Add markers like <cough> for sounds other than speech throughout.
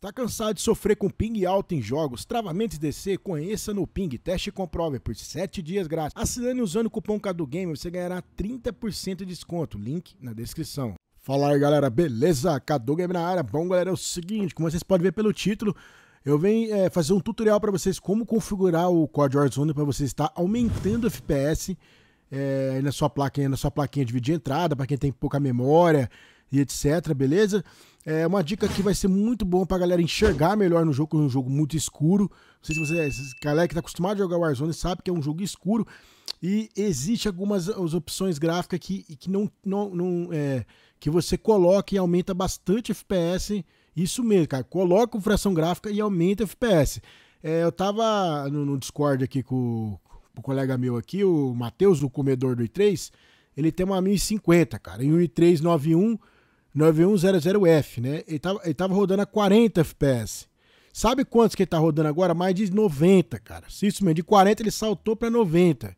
Está cansado de sofrer com ping alto em jogos, travamentos DC? Conheça no Ping, teste e comprove por 7 dias grátis. Assinando usando o cupom CaduGamer, você ganhará 30% de desconto. Link na descrição. Fala aí galera, beleza? Cadu Gamer na área. Bom galera, é o seguinte, como vocês podem ver pelo título, eu venho é, fazer um tutorial para vocês como configurar o Quad Warzone para você estar aumentando o FPS é, eh, na sua placa, na sua plaquinha de vídeo de entrada, para quem tem pouca memória, e etc, beleza? É uma dica que vai ser muito bom pra galera enxergar melhor no jogo, é um jogo muito escuro. Não sei se você, galera que tá acostumado a jogar Warzone sabe que é um jogo escuro e existe algumas as opções gráficas que, que não, não, não é, que você coloca e aumenta bastante FPS. Isso mesmo, cara. Coloca fração gráfica e aumenta FPS. É, eu tava no, no, Discord aqui com, com o colega meu aqui, o Matheus, o comedor do i3. Ele tem uma 1050, cara, e um 3 9100F, né? Ele tava, ele tava rodando a 40 FPS. Sabe quantos que ele tá rodando agora? Mais de 90, cara. Isso mesmo, de 40 ele saltou para 90.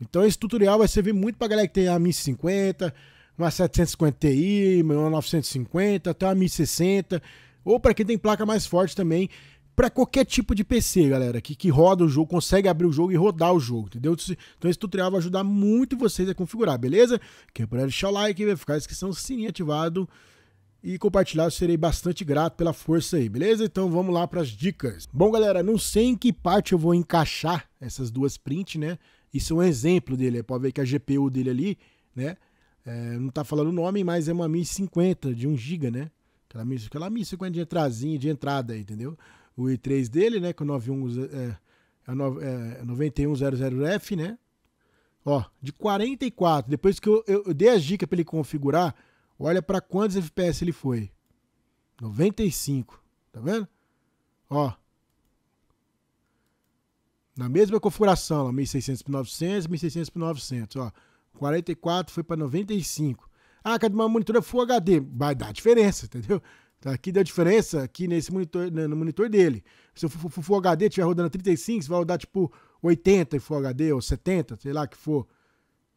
Então esse tutorial vai servir muito pra galera que tem a 1050, uma 750 Ti, uma 950, até uma 1060, ou para quem tem placa mais forte também para qualquer tipo de PC, galera, que, que roda o jogo, consegue abrir o jogo e rodar o jogo, entendeu? Então esse tutorial vai ajudar muito vocês a configurar, beleza? Quem puder deixar o like, vai ficar a inscrição, sininho ativado e compartilhar, eu serei bastante grato pela força aí, beleza? Então vamos lá para as dicas. Bom, galera, não sei em que parte eu vou encaixar essas duas prints, né? Isso é um exemplo dele, é pode ver que a GPU dele ali, né? É, não tá falando o nome, mas é uma 1050 de 1 GB, né? Aquela 1050 de entrasinha, de entrada aí, entendeu? o i3 dele, né? Com 91, é, é 9100F, é, né? Ó, de 44. Depois que eu, eu, eu dei as dicas para ele configurar, olha para quantos FPS ele foi. 95. Tá vendo? Ó. Na mesma configuração, 1600 por 900, 1600 por 900, ó. 44 foi para 95. Ah, cadê uma monitora Full HD? Vai dar diferença, entendeu? Tá? Aqui deu diferença aqui nesse monitor, né, no monitor dele. Se o Full HD estiver rodando 35, você vai rodar tipo 80 em Full HD ou 70, sei lá que for.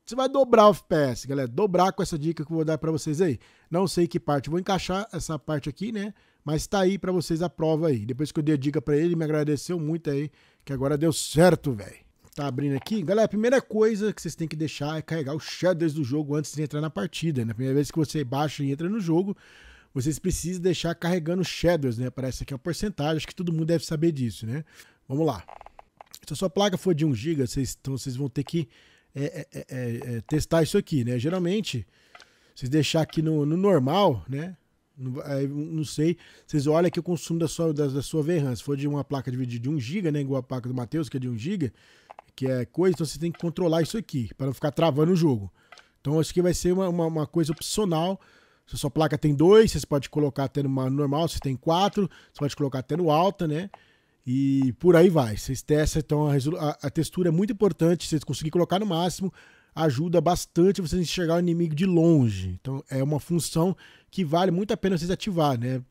Você vai dobrar o FPS, galera. Dobrar com essa dica que eu vou dar para vocês aí. Não sei que parte, vou encaixar essa parte aqui, né? Mas tá aí para vocês a prova aí. Depois que eu dei a dica para ele, me agradeceu muito aí, que agora deu certo, velho. Tá abrindo aqui. Galera, a primeira coisa que vocês têm que deixar é carregar os shaders do jogo antes de entrar na partida. Na né? primeira vez que você baixa e entra no jogo, vocês precisam deixar carregando shaders né? que aqui é a porcentagem, acho que todo mundo deve saber disso, né? Vamos lá. Se a sua placa for de 1 GB, vocês, então vocês vão ter que é é, é, é, é, testar isso aqui, né? Geralmente, vocês deixar aqui no, no normal, né? Não, não, sei, vocês olham aqui o consumo da sua, da, da sua VRAM. Se for de uma placa dividida de 1 GB, né? Igual a placa do Matheus, que é de 1 GB, que é coisa, então você tem que controlar isso aqui, para não ficar travando o jogo. Então, isso aqui vai ser uma, uma, uma coisa opcional se a sua placa tem dois, você pode colocar até no normal, se tem quatro, você pode colocar até no alta, né? E por aí vai. Vocês testam, então a, a textura é muito importante, vocês conseguir colocar no máximo, ajuda bastante vocês enxergar o inimigo de longe. Então é uma função que vale muito a pena vocês ativar, né?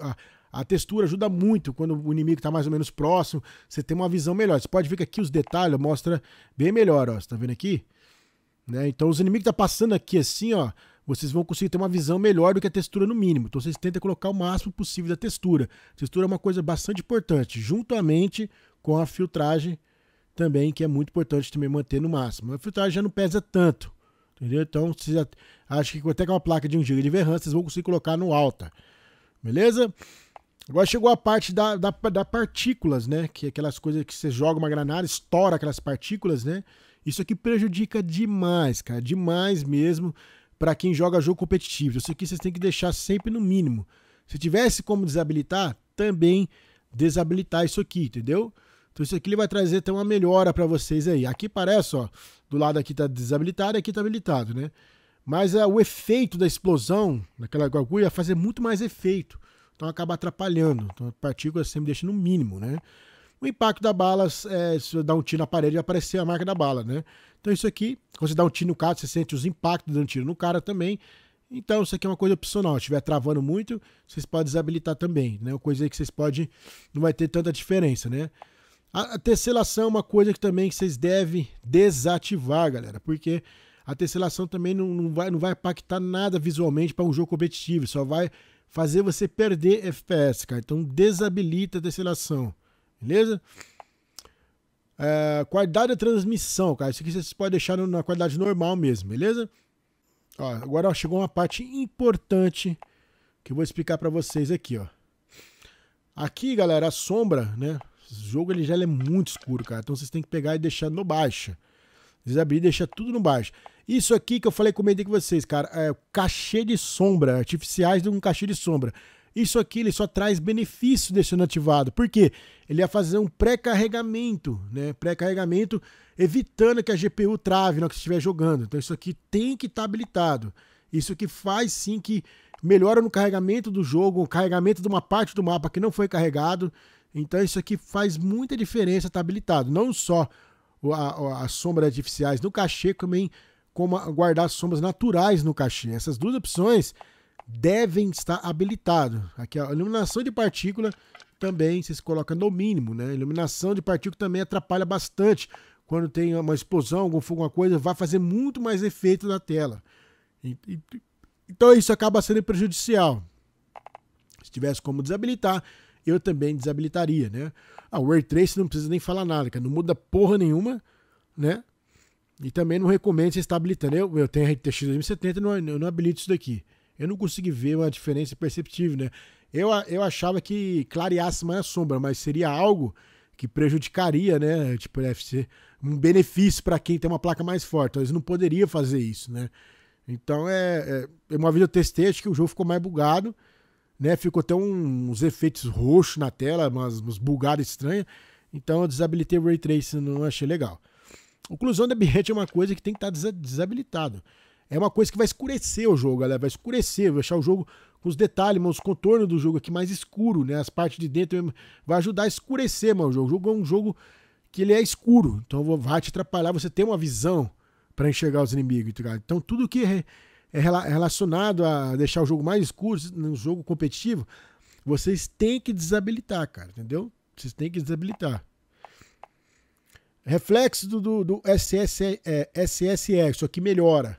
A, a, a textura ajuda muito quando o inimigo está mais ou menos próximo, você tem uma visão melhor. Você pode ver que aqui os detalhes mostra bem melhor, ó. Você tá vendo aqui? Né? Então os inimigos tá passando aqui assim, ó vocês vão conseguir ter uma visão melhor do que a textura no mínimo. Então vocês tentem colocar o máximo possível da textura. textura é uma coisa bastante importante, juntamente com a filtragem também, que é muito importante também manter no máximo. A filtragem já não pesa tanto, entendeu? Então, vocês acho que até com uma placa de 1 GB de VRAM, vocês vão conseguir colocar no alta. Beleza? Agora chegou a parte da, da, da partículas, né? Que é aquelas coisas que você joga uma granada, estoura aquelas partículas, né? Isso aqui prejudica demais, cara, demais mesmo para quem joga jogo competitivo. Isso aqui vocês têm que deixar sempre no mínimo. Se tivesse como desabilitar, também desabilitar isso aqui, entendeu? Então isso aqui ele vai trazer até uma melhora para vocês aí. Aqui parece, ó, do lado aqui tá desabilitado e aqui tá habilitado, né? Mas é o efeito da explosão daquela agulha fazer muito mais efeito. Então acaba atrapalhando. Então a partícula sempre deixa no mínimo, né? o impacto da bala, é, se você dá um tiro na parede, vai aparecer a marca da bala, né? Então isso aqui, quando você dá um tiro no cara, você sente os impactos de um tiro no cara também. Então isso aqui é uma coisa opcional. Se estiver travando muito, vocês podem desabilitar também, né? Uma coisa aí que vocês podem, não vai ter tanta diferença, né? A, a tesselação é uma coisa que também vocês devem desativar, galera, porque a tesselação também não, não, vai, não vai impactar nada visualmente para um jogo competitivo, só vai fazer você perder FPS, cara. Então desabilita a tesselação. Beleza? É, qualidade da transmissão, cara. Isso aqui você pode deixar na qualidade normal mesmo, beleza? Ó, agora ó, chegou uma parte importante que eu vou explicar para vocês aqui, ó. Aqui, galera, a sombra, né? O jogo ele já é muito escuro, cara. Então vocês têm que pegar e deixar no baixo. Vocês abrir e deixar tudo no baixo. Isso aqui que eu falei, comentei com vocês, cara. É cachê de sombra, artificiais de um cachê de sombra. Isso aqui ele só traz benefício deixando ativado. Por quê? Ele ia fazer um pré-carregamento, né? Pré-carregamento evitando que a GPU trave na hora que estiver jogando. Então isso aqui tem que estar tá habilitado. Isso que faz sim que melhora no carregamento do jogo, o carregamento de uma parte do mapa que não foi carregado. Então isso aqui faz muita diferença estar tá habilitado. Não só as sombras artificiais no cachê, também como guardar sombras naturais no cachê. Essas duas opções devem estar habilitados. Aqui, a iluminação de partícula também se coloca no mínimo, né? Iluminação de partícula também atrapalha bastante. Quando tem uma explosão, algum fogo, alguma coisa, vai fazer muito mais efeito na tela. Então isso acaba sendo prejudicial. Se tivesse como desabilitar, eu também desabilitaria, né? A ah, Word Trace não precisa nem falar nada, que Não muda porra nenhuma, né? E também não recomendo você estar habilitando. Eu, eu tenho a RTX 2070 e não, eu não habilito isso daqui eu não consegui ver uma diferença perceptível, né? Eu, eu achava que clareasse mais a sombra, mas seria algo que prejudicaria, né? Tipo, deve ser um benefício para quem tem uma placa mais forte. Então, eles não poderiam fazer isso, né? Então, é, é, é uma vez eu testei, acho que o jogo ficou mais bugado, né? Ficou até um, uns efeitos roxos na tela, umas, umas bugadas estranhas. Então, eu desabilitei o Ray Tracing, não achei legal. Oclusão de ambiente é uma coisa que tem que tá estar desabilitado é uma coisa que vai escurecer o jogo, galera. Vai escurecer, vai deixar o jogo com os detalhes, mano, os contornos do jogo aqui mais escuro, né? As partes de dentro vai ajudar a escurecer, mano. O jogo. o jogo é um jogo que ele é escuro, então vai te atrapalhar você ter uma visão para enxergar os inimigos, tá ligado? Então tudo que é, é, é relacionado a deixar o jogo mais escuro, num jogo competitivo, vocês têm que desabilitar, cara, entendeu? Vocês têm que desabilitar. Reflexo do, do, do é, SSS, isso aqui melhora.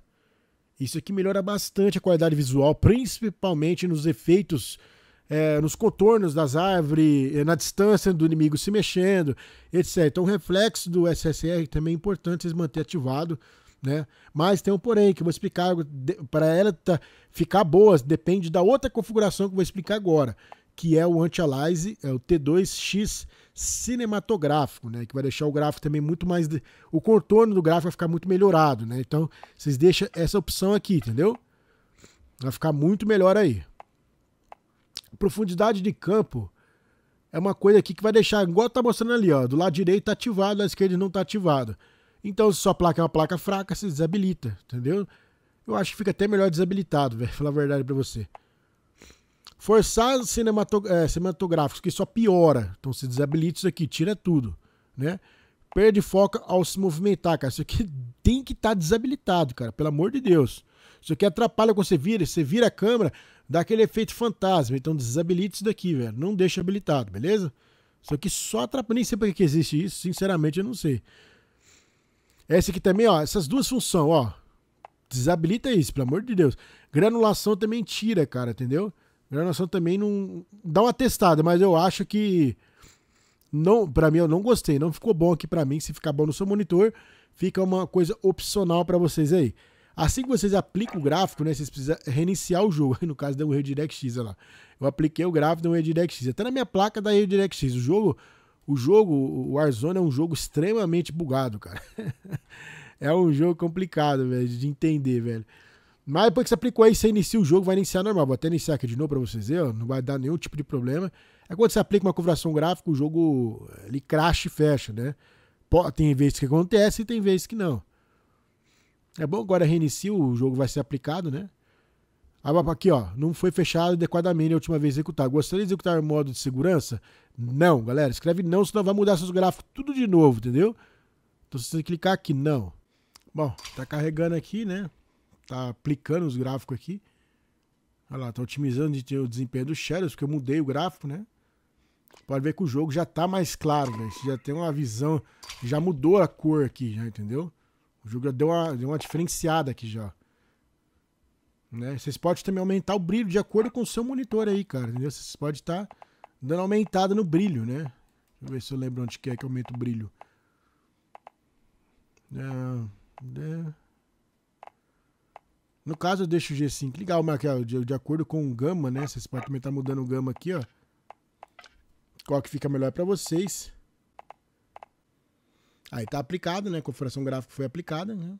Isso aqui melhora bastante a qualidade visual, principalmente nos efeitos, é, nos contornos das árvores, é, na distância do inimigo se mexendo, etc. Então, o reflexo do SSR também é importante vocês manter ativado. Né? Mas tem um porém que eu vou explicar para ela tá, ficar boa, depende da outra configuração que eu vou explicar agora que é o anti alize é o T2X cinematográfico, né? Que vai deixar o gráfico também muito mais. De... O contorno do gráfico vai ficar muito melhorado, né? Então, vocês deixam essa opção aqui, entendeu? Vai ficar muito melhor aí. Profundidade de campo é uma coisa aqui que vai deixar, igual tá mostrando ali, ó. Do lado direito tá ativado, do lado esquerdo não tá ativado. Então, se sua placa é uma placa fraca, você desabilita, entendeu? Eu acho que fica até melhor desabilitado, velho, <laughs> falar a verdade para você forçar cinematog é, cinematográficos, que só piora. Então se desabilita isso aqui, tira tudo, né? Perde foco ao se movimentar, cara. Isso aqui <laughs> tem que estar tá desabilitado, cara, pelo amor de Deus. Isso aqui atrapalha quando você vira, você vira a câmera, dá aquele efeito fantasma. Então desabilita isso daqui, velho. Não deixa habilitado, beleza? Isso aqui só atrapalha. Nem sei porque que existe isso, sinceramente eu não sei. Essa aqui também, ó, essas duas funções, ó. Desabilita isso, pelo amor de Deus. Granulação também tira, cara, entendeu? Melhor Nação também não. Dá uma testada, mas eu acho que. não para mim, eu não gostei. Não ficou bom aqui para mim. Se ficar bom no seu monitor, fica uma coisa opcional para vocês aí. Assim que vocês aplicam o gráfico, né? Vocês precisam reiniciar o jogo. <laughs> No caso, deu um RedirectX, olha lá. Eu apliquei o gráfico, deu um RedirectX. Até na minha placa da RedirectX. O jogo, o jogo, o Warzone é um jogo extremamente bugado, cara. <laughs> é um jogo complicado, velho, de entender, velho. Mas depois que você aplicou aí, você inicia o jogo, vai iniciar normal. Vou até iniciar aqui de novo para vocês verem, não vai dar nenhum tipo de problema. É quando você aplica uma configuração gráfica, o jogo ele crash e fecha, né? Tem vezes que acontece e tem vezes que não. É bom agora reinicia, o jogo vai ser aplicado, né? Aqui, ó, não foi fechado adequadamente a última vez executar. Gostaria de executar o modo de segurança? Não, galera, escreve não, senão vai mudar seus gráficos tudo de novo, entendeu? Então você tem que clicar aqui, não. Bom, tá carregando aqui, né? tá aplicando os gráficos aqui. Olha lá, tá otimizando o desempenho do Shadows, porque eu mudei o gráfico, né? Pode ver que o jogo já tá mais claro, velho. Né? Você já tem uma visão, já mudou a cor aqui, já entendeu? O jogo já deu uma, deu uma diferenciada aqui já. Né? Vocês podem também aumentar o brilho de acordo com o seu monitor aí, cara, entendeu? Vocês podem estar tá dando aumentada no brilho, né? Deixa eu ver se eu lembro onde que é que aumenta o brilho. Não, é, não. É. No caso, eu deixo o G5 ligado, mas de, de acordo com o gama, né? Vocês podem também estar mudando o gama aqui, ó. Qual que fica melhor para vocês. Aí tá aplicado, né? A configuração gráfica foi aplicada, né?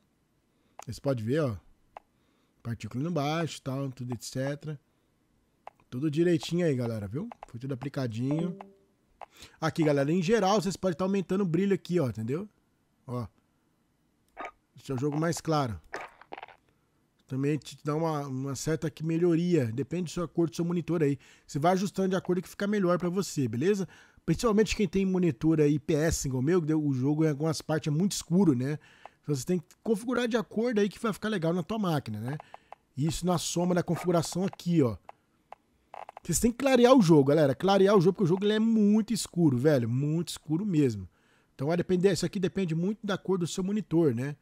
Vocês podem ver, ó. Partícula no baixo, tal, tudo etc. Tudo direitinho aí, galera, viu? Foi tudo aplicadinho. Aqui, galera, em geral, vocês podem estar tá aumentando o brilho aqui, ó, entendeu? Ó. Deixa é o jogo mais claro também te dá uma, uma certa que melhoria. Depende da sua cor do seu monitor aí. Você vai ajustando de acordo que fica melhor para você, beleza? Principalmente quem tem monitor aí IPS, igual meu, que o jogo em algumas partes é muito escuro, né? Então você tem que configurar de acordo aí que vai ficar legal na tua máquina, né? Isso na soma da configuração aqui, ó. Vocês têm que clarear o jogo, galera. Clarear o jogo, porque o jogo ele é muito escuro, velho. Muito escuro mesmo. Então vai depender. Isso aqui depende muito da cor do seu monitor, né?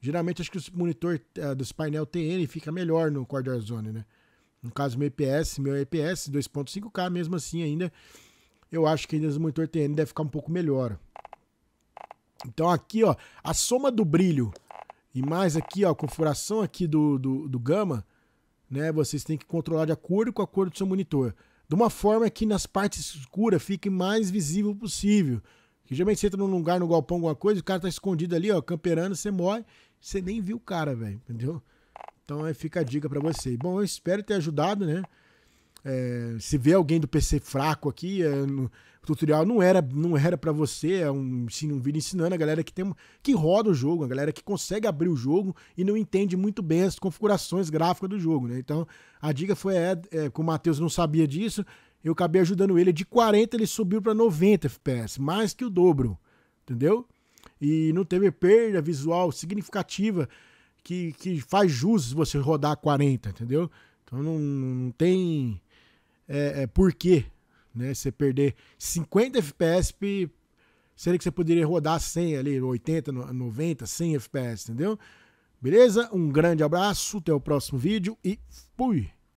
Geralmente acho que o monitor uh, eh, dos painel TN fica melhor no Quarter Zone, né? No caso, meu EPS, meu EPS 2.5K, mesmo assim ainda, eu acho que ainda o monitor TN deve ficar um pouco melhor. Então aqui, ó, a soma do brilho e mais aqui, ó, a configuração aqui do, do, do gama, né? Vocês têm que controlar de acordo com a cor do seu monitor. De uma forma que nas partes escuras fique mais visível possível. Que geralmente você entra num lugar, no galpão, alguma coisa, o cara tá escondido ali, ó, camperando, você morre você nem viu o cara, velho, entendeu? Então aí fica a dica para você. Bom, eu espero ter ajudado, né? É, se vê alguém do PC fraco aqui, é, no, o tutorial não era não era para você, é um, sim, um vídeo ensinando a galera que tem que roda o jogo, a galera que consegue abrir o jogo e não entende muito bem as configurações gráficas do jogo, né? Então, a dica foi é, é o Matheus não sabia disso, eu acabei ajudando ele de 40, ele subiu para 90 FPS, mais que o dobro, entendeu? e não teve perda visual significativa que, que faz jus você rodar 40, entendeu? Então não, não tem é, é, porquê né, você perder 50 FPS, seria que você poderia rodar 100 ali, 80, 90, 100 FPS, entendeu? Beleza? Um grande abraço, até o próximo vídeo e fui!